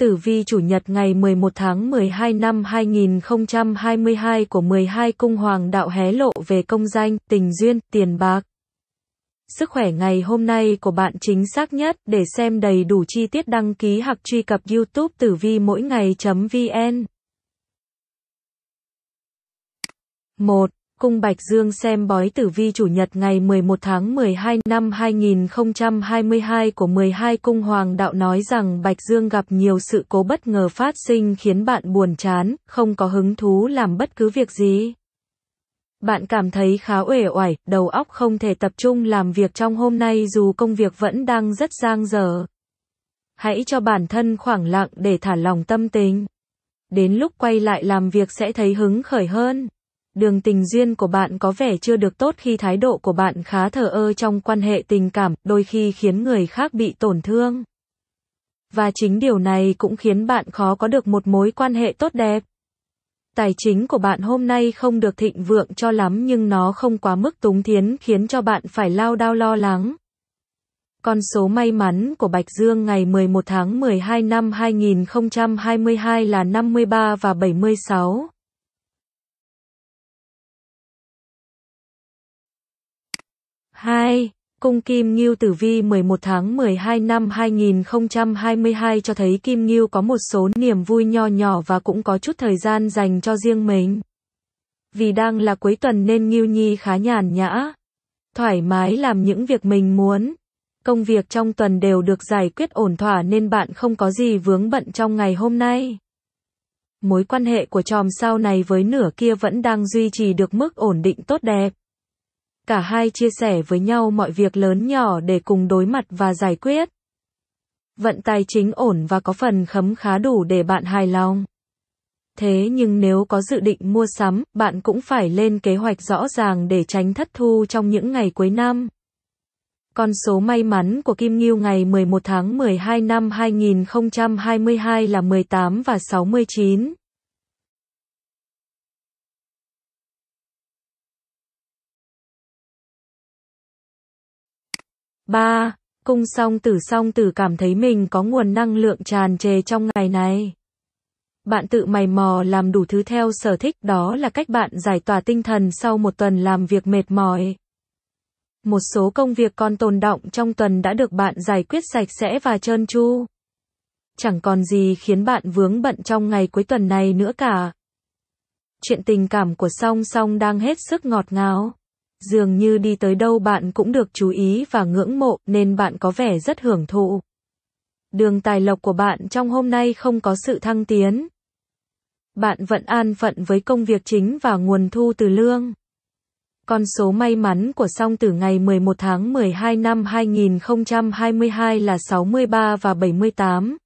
Tử vi chủ nhật ngày 11 tháng 12 năm 2022 của 12 cung hoàng đạo hé lộ về công danh, tình duyên, tiền bạc. Sức khỏe ngày hôm nay của bạn chính xác nhất để xem đầy đủ chi tiết đăng ký hoặc truy cập youtube tử vi mỗi ngày.vn 1. Cung Bạch Dương xem bói tử vi chủ nhật ngày 11 tháng 12 năm 2022 của 12 cung hoàng đạo nói rằng Bạch Dương gặp nhiều sự cố bất ngờ phát sinh khiến bạn buồn chán, không có hứng thú làm bất cứ việc gì. Bạn cảm thấy khá uể oải, đầu óc không thể tập trung làm việc trong hôm nay dù công việc vẫn đang rất giang dở. Hãy cho bản thân khoảng lặng để thả lòng tâm tính. Đến lúc quay lại làm việc sẽ thấy hứng khởi hơn đường tình duyên của bạn có vẻ chưa được tốt khi thái độ của bạn khá thờ ơ trong quan hệ tình cảm, đôi khi khiến người khác bị tổn thương. Và chính điều này cũng khiến bạn khó có được một mối quan hệ tốt đẹp. Tài chính của bạn hôm nay không được thịnh vượng cho lắm nhưng nó không quá mức túng tiến khiến cho bạn phải lao đao lo lắng. Con số may mắn của Bạch Dương ngày 11 tháng 12 năm 2022 là 53 và 76. 2. Cung Kim Ngưu Tử Vi 11 tháng 12 năm 2022 cho thấy Kim Ngưu có một số niềm vui nho nhỏ và cũng có chút thời gian dành cho riêng mình. Vì đang là cuối tuần nên Ngưu Nhi khá nhàn nhã, thoải mái làm những việc mình muốn. Công việc trong tuần đều được giải quyết ổn thỏa nên bạn không có gì vướng bận trong ngày hôm nay. Mối quan hệ của chòm sao này với nửa kia vẫn đang duy trì được mức ổn định tốt đẹp cả hai chia sẻ với nhau mọi việc lớn nhỏ để cùng đối mặt và giải quyết. Vận tài chính ổn và có phần khấm khá đủ để bạn hài lòng. Thế nhưng nếu có dự định mua sắm, bạn cũng phải lên kế hoạch rõ ràng để tránh thất thu trong những ngày cuối năm. Con số may mắn của Kim Ngưu ngày 11 tháng 12 năm 2022 là 18 và 69. 3. Cung song tử song tử cảm thấy mình có nguồn năng lượng tràn trề trong ngày này. Bạn tự mày mò làm đủ thứ theo sở thích đó là cách bạn giải tỏa tinh thần sau một tuần làm việc mệt mỏi. Một số công việc còn tồn động trong tuần đã được bạn giải quyết sạch sẽ và trơn tru. Chẳng còn gì khiến bạn vướng bận trong ngày cuối tuần này nữa cả. Chuyện tình cảm của song song đang hết sức ngọt ngào dường như đi tới đâu bạn cũng được chú ý và ngưỡng mộ nên bạn có vẻ rất hưởng thụ. Đường tài lộc của bạn trong hôm nay không có sự thăng tiến. Bạn vẫn an phận với công việc chính và nguồn thu từ lương. Con số may mắn của song từ ngày 11 tháng 12 năm 2022 là 63 và 78.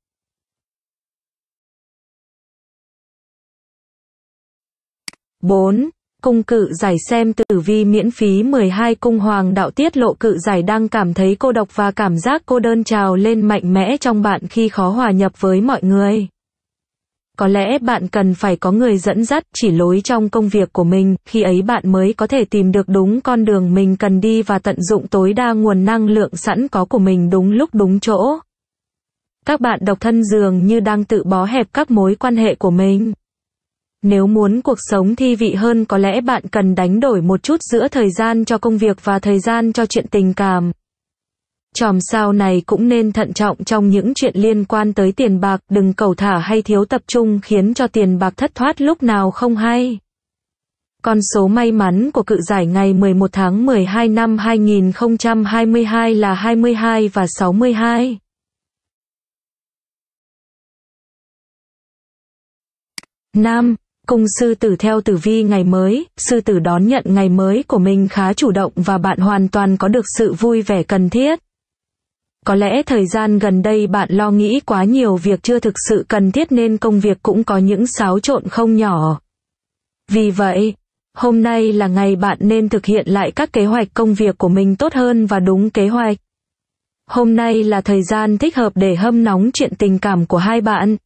bốn Cung cự giải xem tử vi miễn phí 12 cung hoàng đạo tiết lộ cự giải đang cảm thấy cô độc và cảm giác cô đơn trào lên mạnh mẽ trong bạn khi khó hòa nhập với mọi người. Có lẽ bạn cần phải có người dẫn dắt chỉ lối trong công việc của mình, khi ấy bạn mới có thể tìm được đúng con đường mình cần đi và tận dụng tối đa nguồn năng lượng sẵn có của mình đúng lúc đúng chỗ. Các bạn độc thân dường như đang tự bó hẹp các mối quan hệ của mình. Nếu muốn cuộc sống thi vị hơn có lẽ bạn cần đánh đổi một chút giữa thời gian cho công việc và thời gian cho chuyện tình cảm. Chòm sao này cũng nên thận trọng trong những chuyện liên quan tới tiền bạc, đừng cầu thả hay thiếu tập trung khiến cho tiền bạc thất thoát lúc nào không hay. Con số may mắn của cự giải ngày 11 tháng 12 năm 2022 là 22 và 62. Nam Cung sư tử theo tử vi ngày mới, sư tử đón nhận ngày mới của mình khá chủ động và bạn hoàn toàn có được sự vui vẻ cần thiết. Có lẽ thời gian gần đây bạn lo nghĩ quá nhiều việc chưa thực sự cần thiết nên công việc cũng có những xáo trộn không nhỏ. Vì vậy, hôm nay là ngày bạn nên thực hiện lại các kế hoạch công việc của mình tốt hơn và đúng kế hoạch. Hôm nay là thời gian thích hợp để hâm nóng chuyện tình cảm của hai bạn,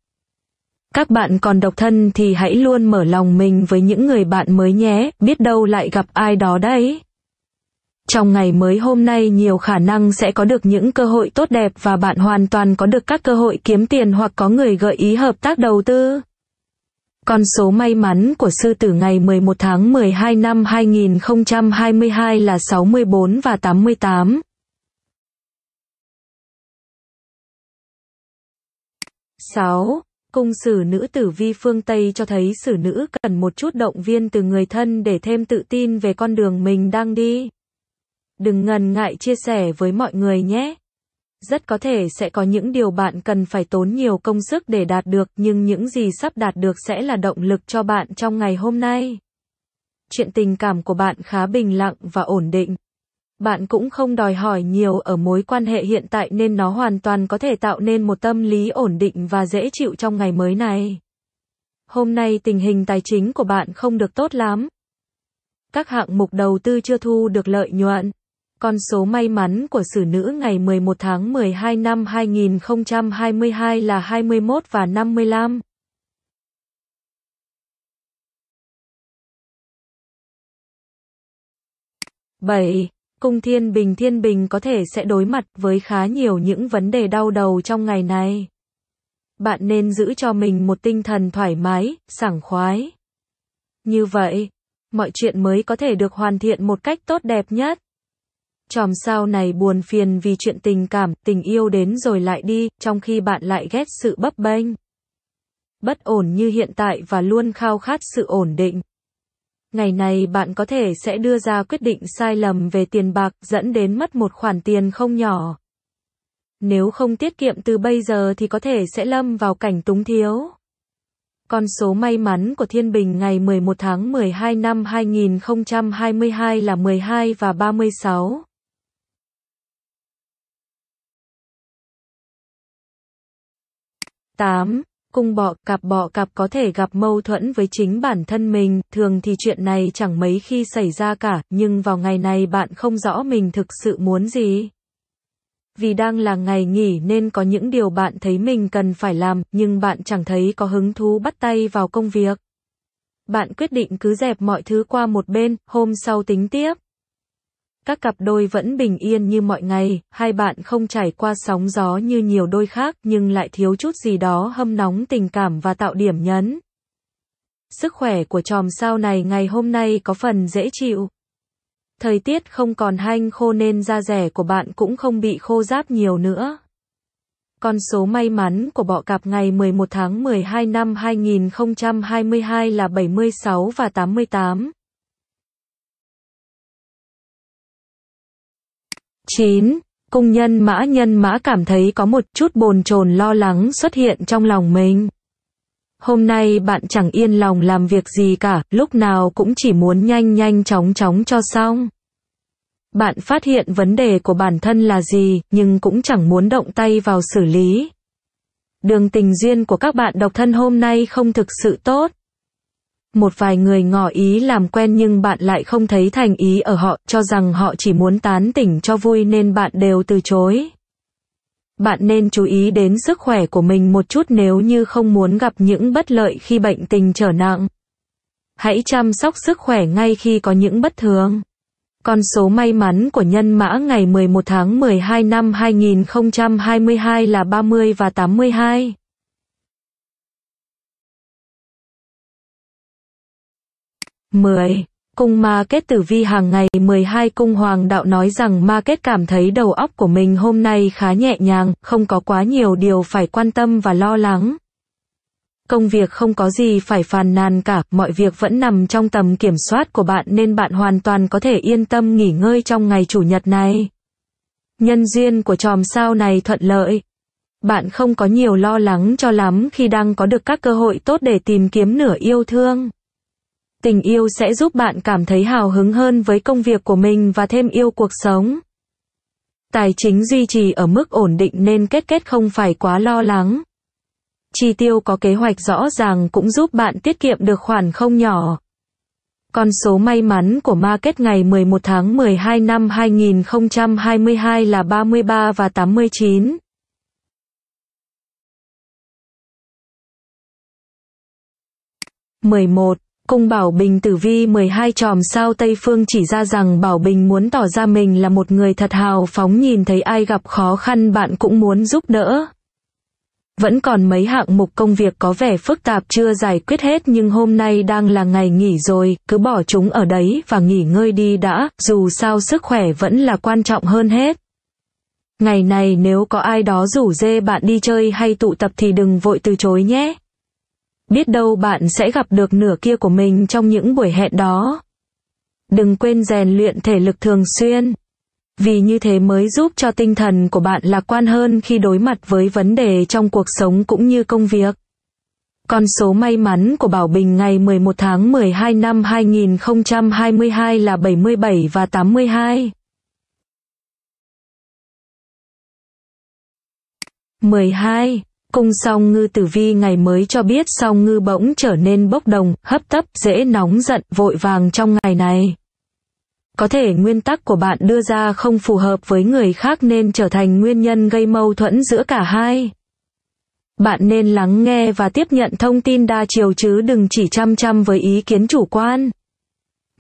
các bạn còn độc thân thì hãy luôn mở lòng mình với những người bạn mới nhé, biết đâu lại gặp ai đó đấy. Trong ngày mới hôm nay nhiều khả năng sẽ có được những cơ hội tốt đẹp và bạn hoàn toàn có được các cơ hội kiếm tiền hoặc có người gợi ý hợp tác đầu tư. Con số may mắn của sư tử ngày 11 tháng 12 năm 2022 là 64 và 88. sáu Cung sử nữ tử vi phương Tây cho thấy sử nữ cần một chút động viên từ người thân để thêm tự tin về con đường mình đang đi. Đừng ngần ngại chia sẻ với mọi người nhé. Rất có thể sẽ có những điều bạn cần phải tốn nhiều công sức để đạt được nhưng những gì sắp đạt được sẽ là động lực cho bạn trong ngày hôm nay. Chuyện tình cảm của bạn khá bình lặng và ổn định bạn cũng không đòi hỏi nhiều ở mối quan hệ hiện tại nên nó hoàn toàn có thể tạo nên một tâm lý ổn định và dễ chịu trong ngày mới này. Hôm nay tình hình tài chính của bạn không được tốt lắm. Các hạng mục đầu tư chưa thu được lợi nhuận. Con số may mắn của xử nữ ngày 11 tháng 12 năm 2022 là 21 và 55. Bảy Cung Thiên Bình Thiên Bình có thể sẽ đối mặt với khá nhiều những vấn đề đau đầu trong ngày này. Bạn nên giữ cho mình một tinh thần thoải mái, sảng khoái. Như vậy, mọi chuyện mới có thể được hoàn thiện một cách tốt đẹp nhất. Chòm sao này buồn phiền vì chuyện tình cảm, tình yêu đến rồi lại đi, trong khi bạn lại ghét sự bấp bênh. Bất ổn như hiện tại và luôn khao khát sự ổn định ngày này bạn có thể sẽ đưa ra quyết định sai lầm về tiền bạc, dẫn đến mất một khoản tiền không nhỏ. Nếu không tiết kiệm từ bây giờ thì có thể sẽ lâm vào cảnh túng thiếu. Con số may mắn của Thiên Bình ngày 11 tháng 12 năm 2022 là 12 và 36. tám cung bọ cạp bọ cạp có thể gặp mâu thuẫn với chính bản thân mình, thường thì chuyện này chẳng mấy khi xảy ra cả, nhưng vào ngày này bạn không rõ mình thực sự muốn gì. Vì đang là ngày nghỉ nên có những điều bạn thấy mình cần phải làm, nhưng bạn chẳng thấy có hứng thú bắt tay vào công việc. Bạn quyết định cứ dẹp mọi thứ qua một bên, hôm sau tính tiếp. Các cặp đôi vẫn bình yên như mọi ngày, hai bạn không trải qua sóng gió như nhiều đôi khác nhưng lại thiếu chút gì đó hâm nóng tình cảm và tạo điểm nhấn. Sức khỏe của chòm sao này ngày hôm nay có phần dễ chịu. Thời tiết không còn hanh khô nên da rẻ của bạn cũng không bị khô ráp nhiều nữa. Con số may mắn của bọ cặp ngày 11 tháng 12 năm 2022 là 76 và 88. 9. Cung nhân mã nhân mã cảm thấy có một chút bồn chồn lo lắng xuất hiện trong lòng mình. Hôm nay bạn chẳng yên lòng làm việc gì cả, lúc nào cũng chỉ muốn nhanh nhanh chóng chóng cho xong. Bạn phát hiện vấn đề của bản thân là gì, nhưng cũng chẳng muốn động tay vào xử lý. Đường tình duyên của các bạn độc thân hôm nay không thực sự tốt một vài người ngỏ ý làm quen nhưng bạn lại không thấy thành ý ở họ, cho rằng họ chỉ muốn tán tỉnh cho vui nên bạn đều từ chối. Bạn nên chú ý đến sức khỏe của mình một chút nếu như không muốn gặp những bất lợi khi bệnh tình trở nặng. Hãy chăm sóc sức khỏe ngay khi có những bất thường. Con số may mắn của nhân mã ngày 11 tháng 12 năm 2022 là 30 và 82. 10. Cung ma kết tử vi hàng ngày 12 cung hoàng đạo nói rằng ma kết cảm thấy đầu óc của mình hôm nay khá nhẹ nhàng, không có quá nhiều điều phải quan tâm và lo lắng. Công việc không có gì phải phàn nàn cả, mọi việc vẫn nằm trong tầm kiểm soát của bạn nên bạn hoàn toàn có thể yên tâm nghỉ ngơi trong ngày chủ nhật này. Nhân duyên của chòm sao này thuận lợi. Bạn không có nhiều lo lắng cho lắm khi đang có được các cơ hội tốt để tìm kiếm nửa yêu thương. Tình yêu sẽ giúp bạn cảm thấy hào hứng hơn với công việc của mình và thêm yêu cuộc sống. Tài chính duy trì ở mức ổn định nên kết kết không phải quá lo lắng. Chi tiêu có kế hoạch rõ ràng cũng giúp bạn tiết kiệm được khoản không nhỏ. Con số may mắn của ma kết ngày 11 tháng 12 năm 2022 là 33 và 89. mười một cung Bảo Bình tử vi 12 tròm sao Tây Phương chỉ ra rằng Bảo Bình muốn tỏ ra mình là một người thật hào phóng nhìn thấy ai gặp khó khăn bạn cũng muốn giúp đỡ. Vẫn còn mấy hạng mục công việc có vẻ phức tạp chưa giải quyết hết nhưng hôm nay đang là ngày nghỉ rồi, cứ bỏ chúng ở đấy và nghỉ ngơi đi đã, dù sao sức khỏe vẫn là quan trọng hơn hết. Ngày này nếu có ai đó rủ dê bạn đi chơi hay tụ tập thì đừng vội từ chối nhé. Biết đâu bạn sẽ gặp được nửa kia của mình trong những buổi hẹn đó. Đừng quên rèn luyện thể lực thường xuyên. Vì như thế mới giúp cho tinh thần của bạn lạc quan hơn khi đối mặt với vấn đề trong cuộc sống cũng như công việc. Con số may mắn của Bảo Bình ngày 11 tháng 12 năm 2022 là 77 và 82. 12 Cung song ngư tử vi ngày mới cho biết song ngư bỗng trở nên bốc đồng, hấp tấp, dễ nóng giận, vội vàng trong ngày này. Có thể nguyên tắc của bạn đưa ra không phù hợp với người khác nên trở thành nguyên nhân gây mâu thuẫn giữa cả hai. Bạn nên lắng nghe và tiếp nhận thông tin đa chiều chứ đừng chỉ chăm chăm với ý kiến chủ quan.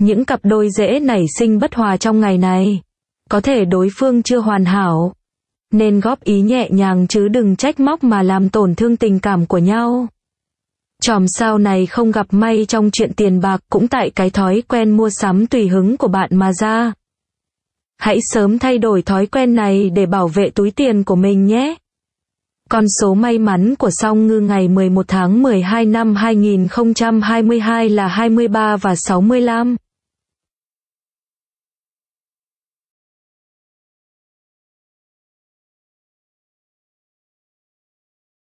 Những cặp đôi dễ nảy sinh bất hòa trong ngày này. Có thể đối phương chưa hoàn hảo, nên góp ý nhẹ nhàng chứ đừng trách móc mà làm tổn thương tình cảm của nhau. Chòm sao này không gặp may trong chuyện tiền bạc cũng tại cái thói quen mua sắm tùy hứng của bạn mà ra. Hãy sớm thay đổi thói quen này để bảo vệ túi tiền của mình nhé. Con số may mắn của song ngư ngày 11 tháng 12 năm 2022 là 23 và 65.